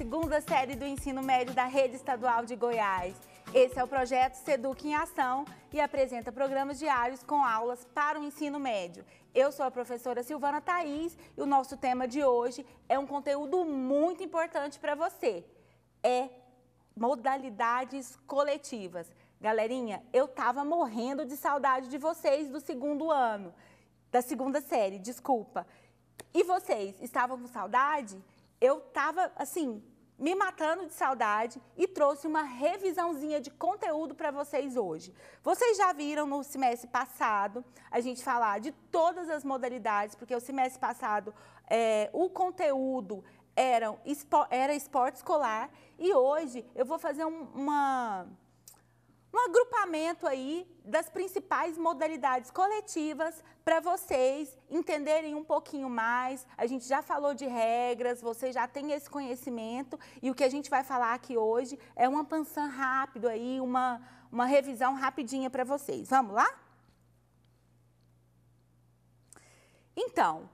segunda série do ensino médio da rede estadual de Goiás. Esse é o projeto Seduc em Ação e apresenta programas diários com aulas para o ensino médio. Eu sou a professora Silvana Thaís e o nosso tema de hoje é um conteúdo muito importante para você. É modalidades coletivas. Galerinha, eu tava morrendo de saudade de vocês do segundo ano, da segunda série, desculpa. E vocês, estavam com saudade? eu estava, assim, me matando de saudade e trouxe uma revisãozinha de conteúdo para vocês hoje. Vocês já viram no semestre passado a gente falar de todas as modalidades, porque o semestre passado é, o conteúdo era, era esporte escolar e hoje eu vou fazer um, uma um agrupamento aí das principais modalidades coletivas para vocês entenderem um pouquinho mais. A gente já falou de regras, vocês já têm esse conhecimento e o que a gente vai falar aqui hoje é uma pançã rápido aí, uma, uma revisão rapidinha para vocês. Vamos lá? Então,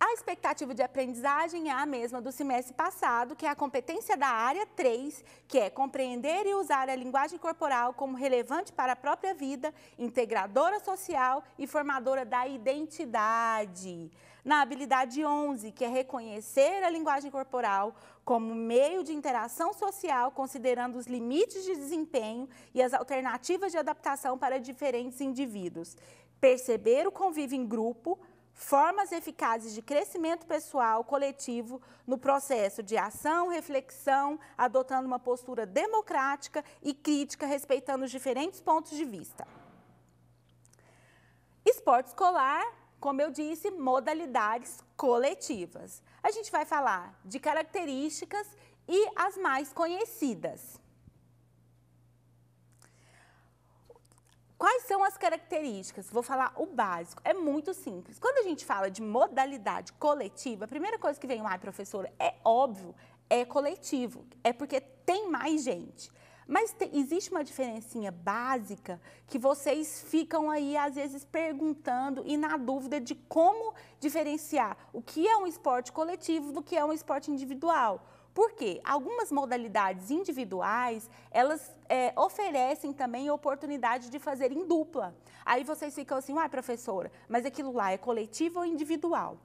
a expectativa de aprendizagem é a mesma do semestre passado, que é a competência da área 3, que é compreender e usar a linguagem corporal como relevante para a própria vida, integradora social e formadora da identidade. Na habilidade 11, que é reconhecer a linguagem corporal como meio de interação social, considerando os limites de desempenho e as alternativas de adaptação para diferentes indivíduos. Perceber o convívio em grupo, formas eficazes de crescimento pessoal coletivo no processo de ação, reflexão, adotando uma postura democrática e crítica, respeitando os diferentes pontos de vista. Esporte escolar, como eu disse, modalidades coletivas. A gente vai falar de características e as mais conhecidas. Quais são as características? Vou falar o básico, é muito simples. Quando a gente fala de modalidade coletiva, a primeira coisa que vem, lá, professor, professora, é óbvio, é coletivo, é porque tem mais gente. Mas te, existe uma diferencinha básica que vocês ficam aí, às vezes, perguntando e na dúvida de como diferenciar o que é um esporte coletivo do que é um esporte individual. Porque algumas modalidades individuais, elas é, oferecem também oportunidade de fazer em dupla. Aí vocês ficam assim, ah, professora, mas aquilo lá é coletivo ou individual?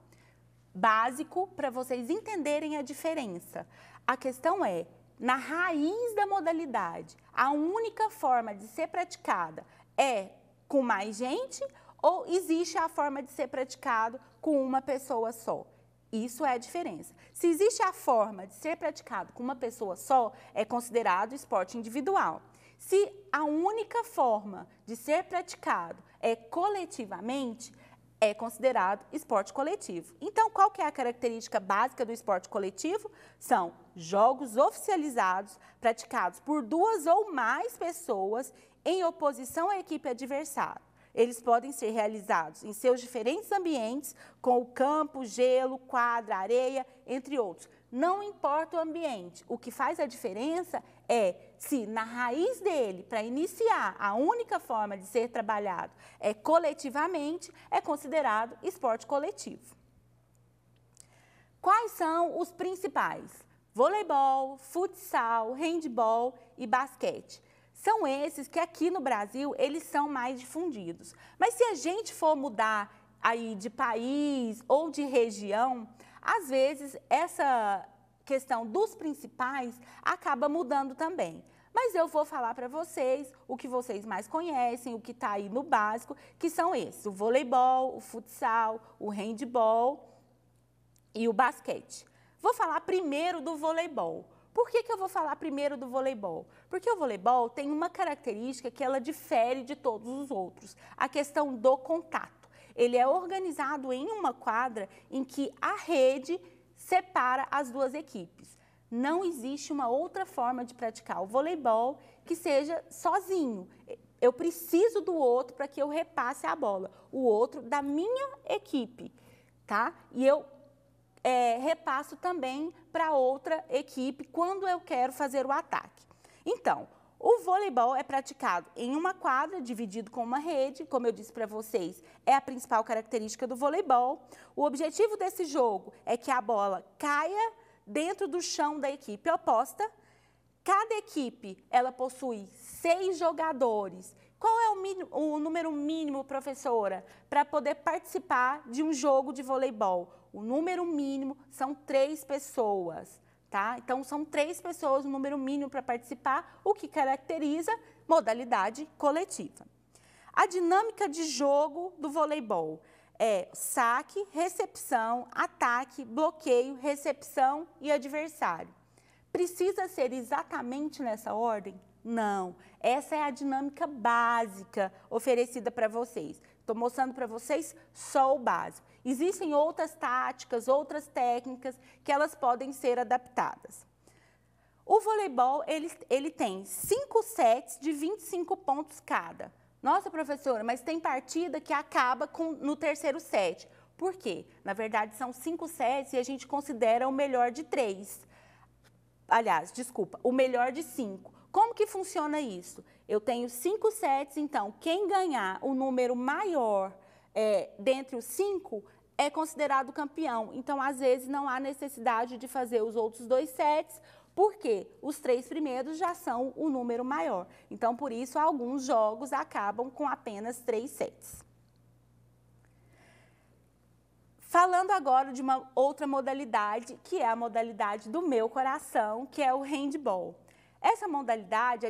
Básico para vocês entenderem a diferença. A questão é, na raiz da modalidade, a única forma de ser praticada é com mais gente ou existe a forma de ser praticado com uma pessoa só? Isso é a diferença. Se existe a forma de ser praticado com uma pessoa só, é considerado esporte individual. Se a única forma de ser praticado é coletivamente, é considerado esporte coletivo. Então, qual que é a característica básica do esporte coletivo? São jogos oficializados, praticados por duas ou mais pessoas em oposição à equipe adversária eles podem ser realizados em seus diferentes ambientes, com o campo, gelo, quadra, areia, entre outros. Não importa o ambiente, o que faz a diferença é se na raiz dele, para iniciar, a única forma de ser trabalhado é coletivamente, é considerado esporte coletivo. Quais são os principais? Voleibol, futsal, handball e basquete são esses que aqui no Brasil eles são mais difundidos. Mas se a gente for mudar aí de país ou de região, às vezes essa questão dos principais acaba mudando também. Mas eu vou falar para vocês o que vocês mais conhecem, o que está aí no básico, que são esses: o voleibol, o futsal, o handball e o basquete. Vou falar primeiro do voleibol. Por que, que eu vou falar primeiro do voleibol? Porque o voleibol tem uma característica que ela difere de todos os outros, a questão do contato. Ele é organizado em uma quadra em que a rede separa as duas equipes. Não existe uma outra forma de praticar o voleibol que seja sozinho. Eu preciso do outro para que eu repasse a bola, o outro da minha equipe, tá? E eu é, repasso também para outra equipe quando eu quero fazer o ataque. Então, o voleibol é praticado em uma quadra, dividido com uma rede, como eu disse para vocês, é a principal característica do voleibol. O objetivo desse jogo é que a bola caia dentro do chão da equipe oposta. Cada equipe, ela possui seis jogadores. Qual é o, mínimo, o número mínimo, professora, para poder participar de um jogo de voleibol? O número mínimo são três pessoas, tá? Então, são três pessoas o número mínimo para participar, o que caracteriza modalidade coletiva. A dinâmica de jogo do voleibol é saque, recepção, ataque, bloqueio, recepção e adversário. Precisa ser exatamente nessa ordem? Não. Essa é a dinâmica básica oferecida para vocês. Estou mostrando para vocês só o básico. Existem outras táticas, outras técnicas que elas podem ser adaptadas. O voleibol, ele, ele tem cinco sets de 25 pontos cada. Nossa, professora, mas tem partida que acaba com, no terceiro set. Por quê? Na verdade, são cinco sets e a gente considera o melhor de três. Aliás, desculpa, o melhor de cinco. Como que funciona isso? Eu tenho cinco sets, então quem ganhar o número maior é, dentre os cinco é considerado campeão. Então, às vezes, não há necessidade de fazer os outros dois sets, porque os três primeiros já são o número maior. Então, por isso, alguns jogos acabam com apenas três sets. Falando agora de uma outra modalidade, que é a modalidade do meu coração, que é o handball. Essa modalidade,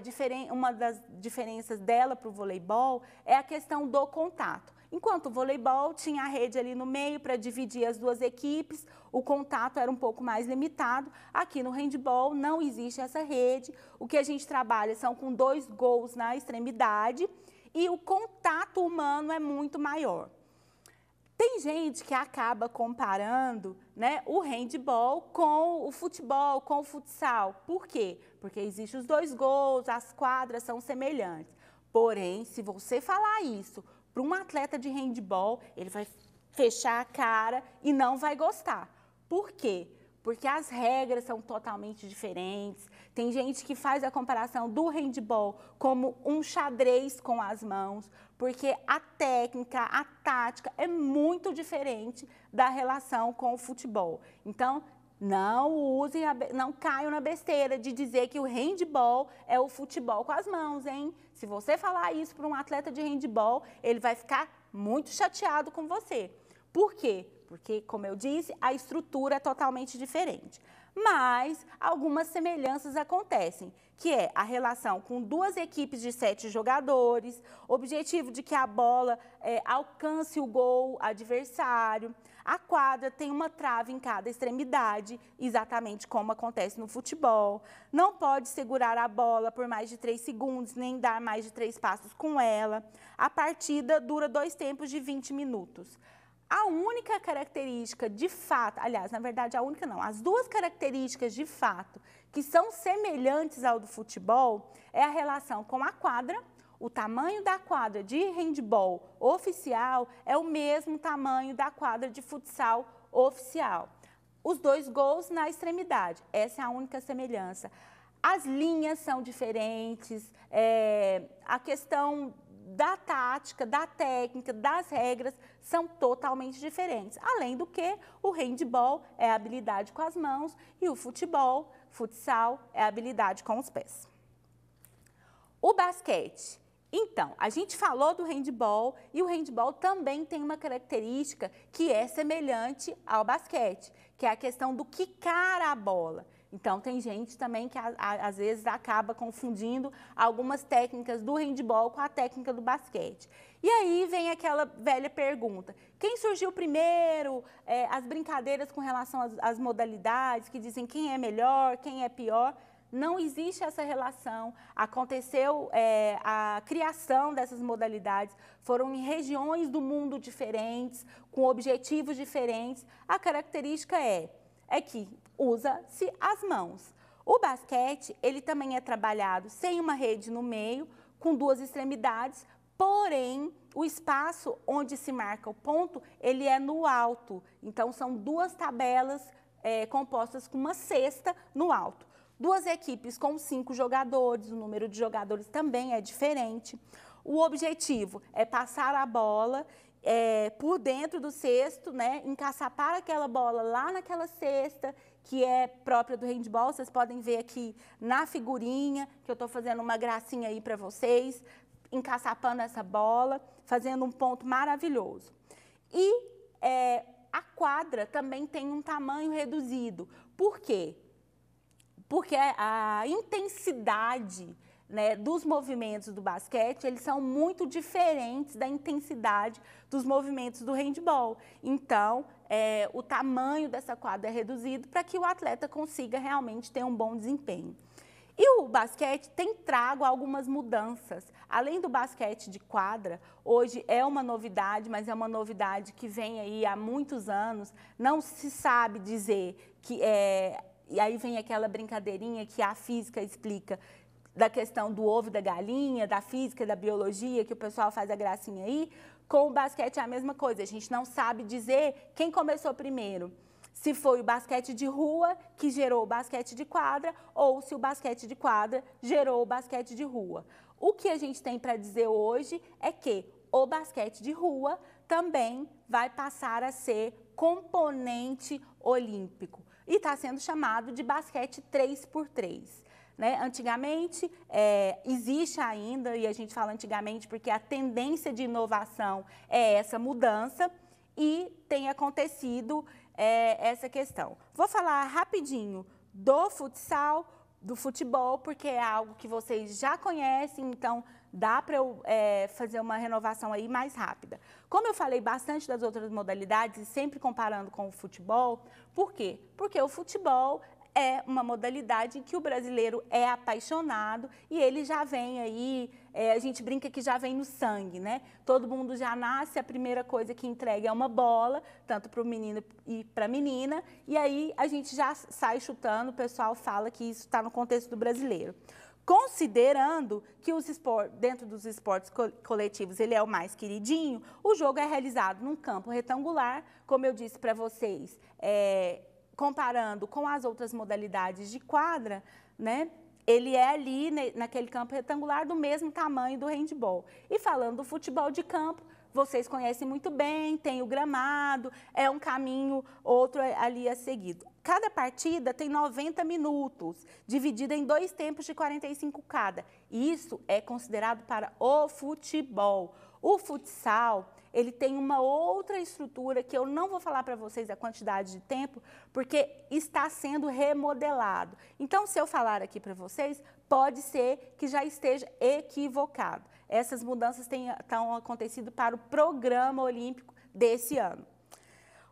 uma das diferenças dela para o voleibol é a questão do contato. Enquanto o voleibol tinha a rede ali no meio para dividir as duas equipes, o contato era um pouco mais limitado. Aqui no handball não existe essa rede. O que a gente trabalha são com dois gols na extremidade e o contato humano é muito maior. Tem gente que acaba comparando né, o handball com o futebol, com o futsal. Por quê? Porque existem os dois gols, as quadras são semelhantes. Porém, se você falar isso para um atleta de handball, ele vai fechar a cara e não vai gostar. Por quê? Porque as regras são totalmente diferentes. Tem gente que faz a comparação do handball como um xadrez com as mãos, porque a técnica, a tática é muito diferente da relação com o futebol. Então, não usem, não caiam na besteira de dizer que o handball é o futebol com as mãos, hein? Se você falar isso para um atleta de handball, ele vai ficar muito chateado com você. Por quê? Porque, como eu disse, a estrutura é totalmente diferente mas algumas semelhanças acontecem, que é a relação com duas equipes de sete jogadores, objetivo de que a bola é, alcance o gol adversário. A quadra tem uma trave em cada extremidade, exatamente como acontece no futebol. Não pode segurar a bola por mais de três segundos, nem dar mais de três passos com ela. A partida dura dois tempos de 20 minutos. A única característica de fato, aliás, na verdade, a única não, as duas características de fato que são semelhantes ao do futebol é a relação com a quadra. O tamanho da quadra de handball oficial é o mesmo tamanho da quadra de futsal oficial. Os dois gols na extremidade, essa é a única semelhança. As linhas são diferentes, é, a questão da tática, da técnica, das regras são totalmente diferentes. Além do que, o handball é habilidade com as mãos e o futebol, futsal, é habilidade com os pés. O basquete. Então, a gente falou do handball e o handball também tem uma característica que é semelhante ao basquete, que é a questão do quicar a bola. Então, tem gente também que, a, a, às vezes, acaba confundindo algumas técnicas do handball com a técnica do basquete. E aí vem aquela velha pergunta: quem surgiu primeiro? É, as brincadeiras com relação às, às modalidades, que dizem quem é melhor, quem é pior não existe essa relação. Aconteceu é, a criação dessas modalidades, foram em regiões do mundo diferentes, com objetivos diferentes. A característica é é que usa-se as mãos. O basquete, ele também é trabalhado sem uma rede no meio, com duas extremidades, porém o espaço onde se marca o ponto, ele é no alto. Então são duas tabelas é, compostas com uma cesta no alto. Duas equipes com cinco jogadores, o número de jogadores também é diferente. O objetivo é passar a bola é, por dentro do cesto, né? Encaçapar aquela bola lá naquela cesta que é própria do handball. Vocês podem ver aqui na figurinha que eu estou fazendo uma gracinha aí para vocês, encaçapando essa bola, fazendo um ponto maravilhoso. E é, a quadra também tem um tamanho reduzido. Por quê? Porque a intensidade né, dos movimentos do basquete, eles são muito diferentes da intensidade dos movimentos do handball. Então, é, o tamanho dessa quadra é reduzido para que o atleta consiga realmente ter um bom desempenho. E o basquete tem trago algumas mudanças. Além do basquete de quadra, hoje é uma novidade, mas é uma novidade que vem aí há muitos anos. Não se sabe dizer que é, e aí vem aquela brincadeirinha que a física explica da questão do ovo da galinha, da física, da biologia, que o pessoal faz a gracinha aí. Com o basquete é a mesma coisa, a gente não sabe dizer quem começou primeiro. Se foi o basquete de rua que gerou o basquete de quadra ou se o basquete de quadra gerou o basquete de rua. O que a gente tem para dizer hoje é que o basquete de rua também vai passar a ser componente olímpico e está sendo chamado de basquete 3x3. Né? Antigamente, é, existe ainda, e a gente fala antigamente porque a tendência de inovação é essa mudança e tem acontecido é, essa questão. Vou falar rapidinho do futsal, do futebol, porque é algo que vocês já conhecem, então dá para eu é, fazer uma renovação aí mais rápida. Como eu falei bastante das outras modalidades, sempre comparando com o futebol, por quê? Porque o futebol é uma modalidade que o brasileiro é apaixonado e ele já vem aí, é, a gente brinca que já vem no sangue, né? Todo mundo já nasce, a primeira coisa que entrega é uma bola, tanto para o menino e para a menina, e aí a gente já sai chutando, o pessoal fala que isso está no contexto do brasileiro. Considerando que os dentro dos esportes coletivos ele é o mais queridinho, o jogo é realizado num campo retangular, como eu disse para vocês, é, comparando com as outras modalidades de quadra, né, ele é ali naquele campo retangular do mesmo tamanho do handball. E falando do futebol de campo, vocês conhecem muito bem, tem o gramado, é um caminho, outro é ali a é seguido. Cada partida tem 90 minutos, dividida em dois tempos de 45 cada. Isso é considerado para o futebol. O futsal ele tem uma outra estrutura que eu não vou falar para vocês a quantidade de tempo, porque está sendo remodelado. Então, se eu falar aqui para vocês, pode ser que já esteja equivocado. Essas mudanças estão acontecendo para o programa olímpico desse ano.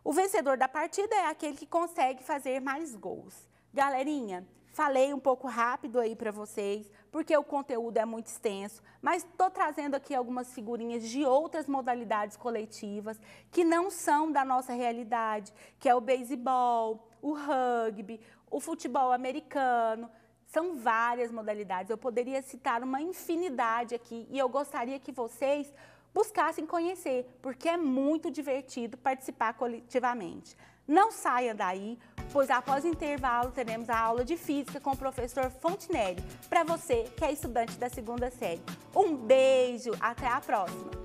O vencedor da partida é aquele que consegue fazer mais gols. Galerinha, Falei um pouco rápido aí para vocês, porque o conteúdo é muito extenso, mas estou trazendo aqui algumas figurinhas de outras modalidades coletivas que não são da nossa realidade, que é o beisebol, o rugby, o futebol americano. São várias modalidades. Eu poderia citar uma infinidade aqui e eu gostaria que vocês buscassem conhecer, porque é muito divertido participar coletivamente. Não saia daí, pois após o intervalo teremos a aula de física com o professor Fontinelli, para você que é estudante da segunda série. Um beijo, até a próxima!